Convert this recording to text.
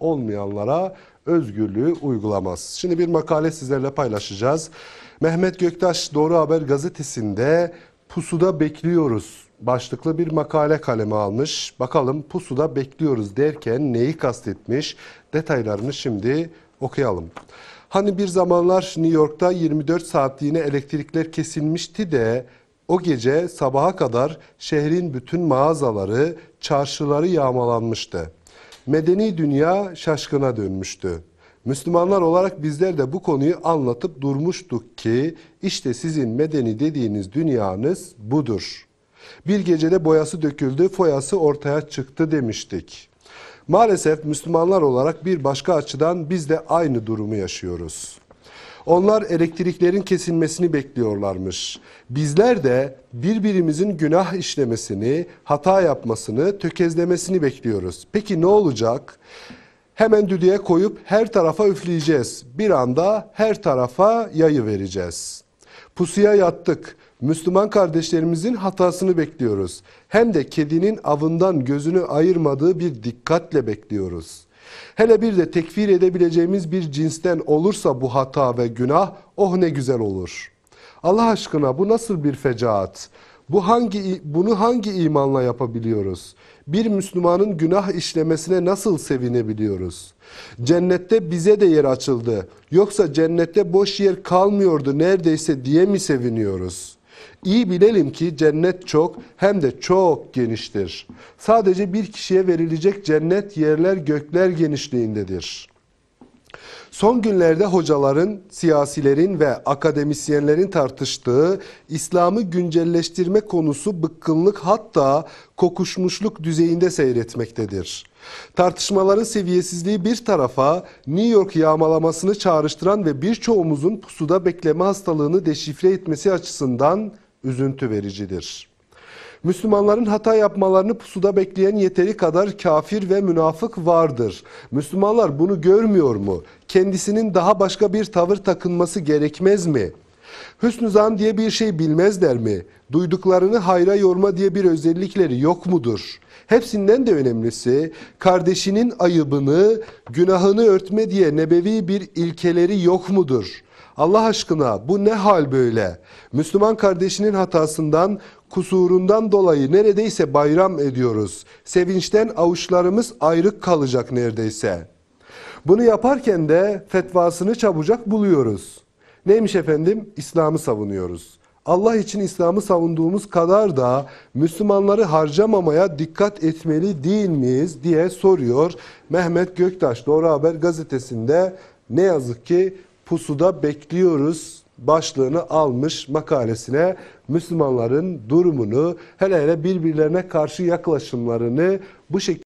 olmayanlara özgürlüğü uygulamaz. Şimdi bir makale sizlerle paylaşacağız. Mehmet Göktaş Doğru Haber gazetesinde pusuda bekliyoruz başlıklı bir makale kaleme almış. Bakalım pusuda bekliyoruz derken neyi kastetmiş detaylarını şimdi okuyalım. Hani bir zamanlar New York'ta 24 saatliğine elektrikler kesilmişti de o gece sabaha kadar şehrin bütün mağazaları, çarşıları yağmalanmıştı. Medeni dünya şaşkına dönmüştü. Müslümanlar olarak bizler de bu konuyu anlatıp durmuştuk ki işte sizin medeni dediğiniz dünyanız budur. Bir gecede boyası döküldü, foyası ortaya çıktı demiştik. Maalesef Müslümanlar olarak bir başka açıdan biz de aynı durumu yaşıyoruz. Onlar elektriklerin kesilmesini bekliyorlarmış. Bizler de birbirimizin günah işlemesini, hata yapmasını, tökezlemesini bekliyoruz. Peki ne olacak? Hemen düdüğe koyup her tarafa üfleyeceğiz. Bir anda her tarafa yayı vereceğiz. Pusuya yattık. Müslüman kardeşlerimizin hatasını bekliyoruz. Hem de kedinin avından gözünü ayırmadığı bir dikkatle bekliyoruz.'' Hele bir de tekfir edebileceğimiz bir cinsten olursa bu hata ve günah oh ne güzel olur. Allah aşkına bu nasıl bir fecaat? Bu hangi bunu hangi imanla yapabiliyoruz? Bir Müslümanın günah işlemesine nasıl sevinebiliyoruz? Cennette bize de yer açıldı. Yoksa cennette boş yer kalmıyordu neredeyse diye mi seviniyoruz?'' İyi bilelim ki cennet çok hem de çok geniştir. Sadece bir kişiye verilecek cennet yerler gökler genişliğindedir.'' Son günlerde hocaların, siyasilerin ve akademisyenlerin tartıştığı İslam'ı güncelleştirme konusu bıkkınlık hatta kokuşmuşluk düzeyinde seyretmektedir. Tartışmaların seviyesizliği bir tarafa New York yağmalamasını çağrıştıran ve birçoğumuzun pusuda bekleme hastalığını deşifre etmesi açısından üzüntü vericidir. Müslümanların hata yapmalarını pusuda bekleyen yeteri kadar kafir ve münafık vardır. Müslümanlar bunu görmüyor mu? Kendisinin daha başka bir tavır takınması gerekmez mi?'' Hüsnü zan diye bir şey bilmezler mi? Duyduklarını hayra yorma diye bir özellikleri yok mudur? Hepsinden de önemlisi kardeşinin ayıbını, günahını örtme diye nebevi bir ilkeleri yok mudur? Allah aşkına bu ne hal böyle? Müslüman kardeşinin hatasından, kusurundan dolayı neredeyse bayram ediyoruz. Sevinçten avuçlarımız ayrık kalacak neredeyse. Bunu yaparken de fetvasını çabucak buluyoruz. Neymiş efendim? İslam'ı savunuyoruz. Allah için İslam'ı savunduğumuz kadar da Müslümanları harcamamaya dikkat etmeli değil miyiz diye soruyor Mehmet Göktaş Doğru Haber gazetesinde ne yazık ki pusuda bekliyoruz başlığını almış makalesine Müslümanların durumunu hele hele birbirlerine karşı yaklaşımlarını bu şekilde